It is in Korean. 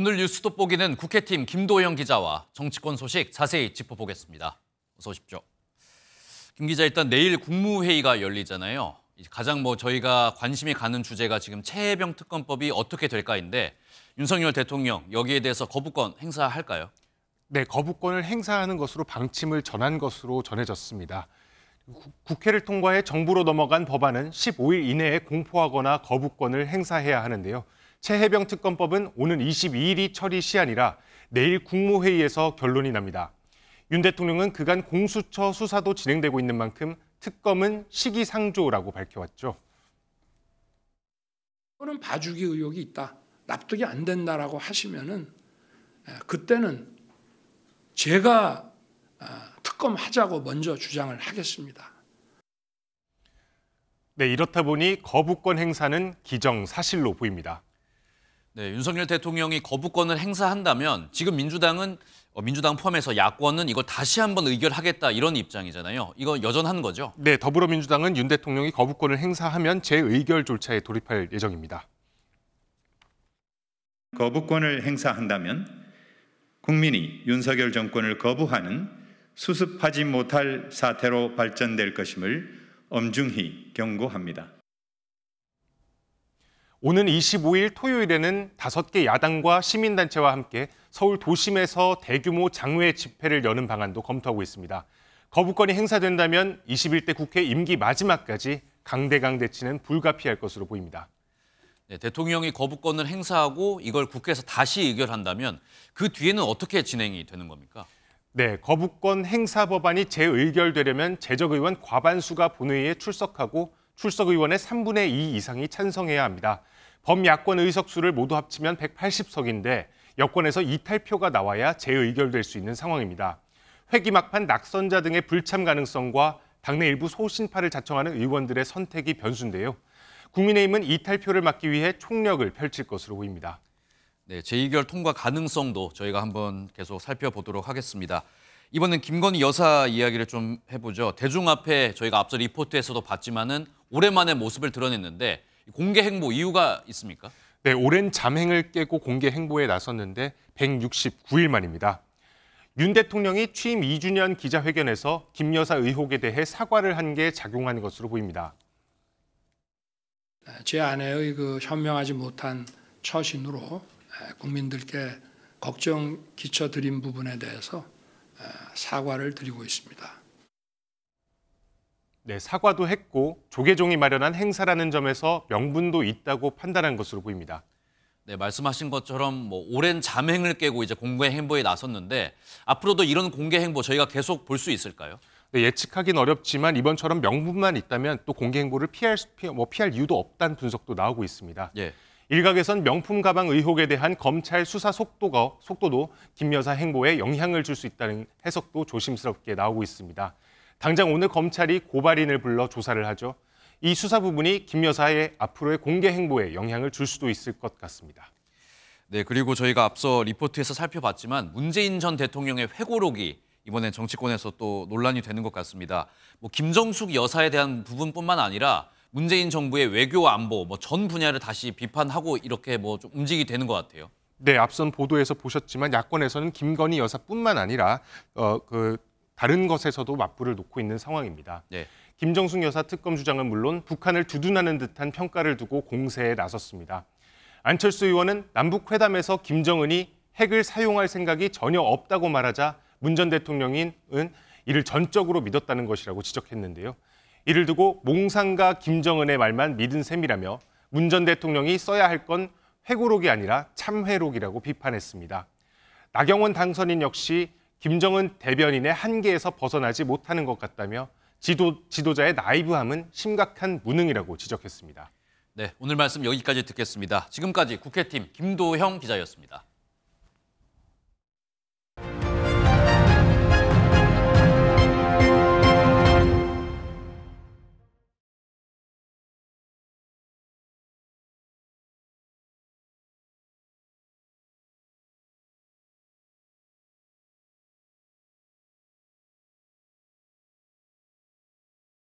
오늘 뉴스 돋보기는 국회팀 김도영 기자와 정치권 소식 자세히 짚어보겠습니다. 어서 오십시오. 김 기자 일단 내일 국무회의가 열리잖아요. 가장 뭐 저희가 관심이 가는 주제가 지금 체해병 특검법이 어떻게 될까인데 윤석열 대통령 여기에 대해서 거부권 행사할까요? 네, 거부권을 행사하는 것으로 방침을 전한 것으로 전해졌습니다. 국회를 통과해 정부로 넘어간 법안은 15일 이내에 공포하거나 거부권을 행사해야 하는데요. 최해병 특검법은 오는 22일이 처리 시한이라 내일 국무회의에서 결론이 납니다. 윤 대통령은 그간 공수처 수사도 진행되고 있는 만큼 특검은 시기상조라고 밝혀왔죠. 또는 봐주기 의혹이 있다. 납득이 안 된다라고 하시면은 그때는 제가 아, 특검하자고 먼저 주장을 하겠습니다. 네, 이렇다 보니 거부권 행사는 기정사실로 보입니다. 네, 윤석열 대통령이 거부권을 행사한다면 지금 민주당은 어, 민주당 포함해서 야권은 이걸 다시 한번 의결하겠다 이런 입장이잖아요. 이거 여전한 거죠? 네, 더불어민주당은 윤 대통령이 거부권을 행사하면 재의결 절차에 돌입할 예정입니다. 거부권을 행사한다면 국민이 윤석열 정권을 거부하는 수습하지 못할 사태로 발전될 것임을 엄중히 경고합니다. 오는 25일 토요일에는 5개 야당과 시민단체와 함께 서울 도심에서 대규모 장외 집회를 여는 방안도 검토하고 있습니다. 거부권이 행사된다면 21대 국회 임기 마지막까지 강대강 대치는 불가피할 것으로 보입니다. 네, 대통령이 거부권을 행사하고 이걸 국회에서 다시 의결한다면 그 뒤에는 어떻게 진행이 되는 겁니까? 네, 거부권 행사 법안이 재의결되려면 재적 의원 과반수가 본회의에 출석하고 출석 의원의 3분의 2 이상이 찬성해야 합니다. 범야권 의석수를 모두 합치면 180석인데 여권에서 이탈표가 나와야 재의결될 수 있는 상황입니다. 회기 막판 낙선자 등의 불참 가능성과 당내 일부 소신파를 자청하는 의원들의 선택이 변수인데요. 국민의힘은 이탈표를 막기 위해 총력을 펼칠 것으로 보입니다. 네, 재의결 통과 가능성도 저희가 한번 계속 살펴보도록 하겠습니다. 이번엔 김건희 여사 이야기를 좀 해보죠. 대중 앞에 저희가 앞서 리포트에서도 봤지만은 오랜만에 모습을 드러냈는데 공개 행보 이유가 있습니까? 네, 오랜 잠행을 깨고 공개 행보에 나섰는데 169일 만입니다. 윤 대통령이 취임 2주년 기자회견에서 김 여사 의혹에 대해 사과를 한 게 작용한 것으로 보입니다. 네, 제 아내의 그 현명하지 못한 처신으로 네, 국민들께 걱정 끼쳐드린 부분에 대해서 네, 사과를 드리고 있습니다. 네, 사과도 했고 조계종이 마련한 행사라는 점에서 명분도 있다고 판단한 것으로 보입니다. 네, 말씀하신 것처럼 뭐 오랜 잠행을 깨고 이제 공개 행보에 나섰는데 앞으로도 이런 공개 행보 저희가 계속 볼 수 있을까요? 네, 예측하긴 어렵지만 이번처럼 명분만 있다면 또 공개 행보를 피할 뭐 피할 이유도 없다는 분석도 나오고 있습니다. 예. 일각에선 명품 가방 의혹에 대한 검찰 수사 속도가 속도도 김 여사 행보에 영향을 줄 수 있다는 해석도 조심스럽게 나오고 있습니다. 당장 오늘 검찰이 고발인을 불러 조사를 하죠. 이 수사 부분이 김 여사의 앞으로의 공개 행보에 영향을 줄 수도 있을 것 같습니다. 네, 그리고 저희가 앞서 리포트에서 살펴봤지만 문재인 전 대통령의 회고록이 이번엔 정치권에서 또 논란이 되는 것 같습니다. 뭐 김정숙 여사에 대한 부분뿐만 아니라 문재인 정부의 외교 안보 뭐 전 분야를 다시 비판하고 이렇게 뭐 좀 움직이 되는 것 같아요. 네, 앞선 보도에서 보셨지만 야권에서는 김건희 여사뿐만 아니라 어, 그 다른 것에서도 맞불을 놓고 있는 상황입니다. 네. 김정숙 여사 특검 주장은 물론 북한을 두둔하는 듯한 평가를 두고 공세에 나섰습니다. 안철수 의원은 남북 회담에서 김정은이 핵을 사용할 생각이 전혀 없다고 말하자 문 전 대통령은 이를 전적으로 믿었다는 것이라고 지적했는데요. 이를 두고 몽상가 김정은의 말만 믿은 셈이라며 문 전 대통령이 써야 할 건 회고록이 아니라 참회록이라고 비판했습니다. 나경원 당선인 역시 김정은 대변인의 한계에서 벗어나지 못하는 것 같다며 지도, 지도자의 나이브함은 심각한 무능이라고 지적했습니다. 네, 오늘 말씀 여기까지 듣겠습니다. 지금까지 국회팀 김도형 기자였습니다.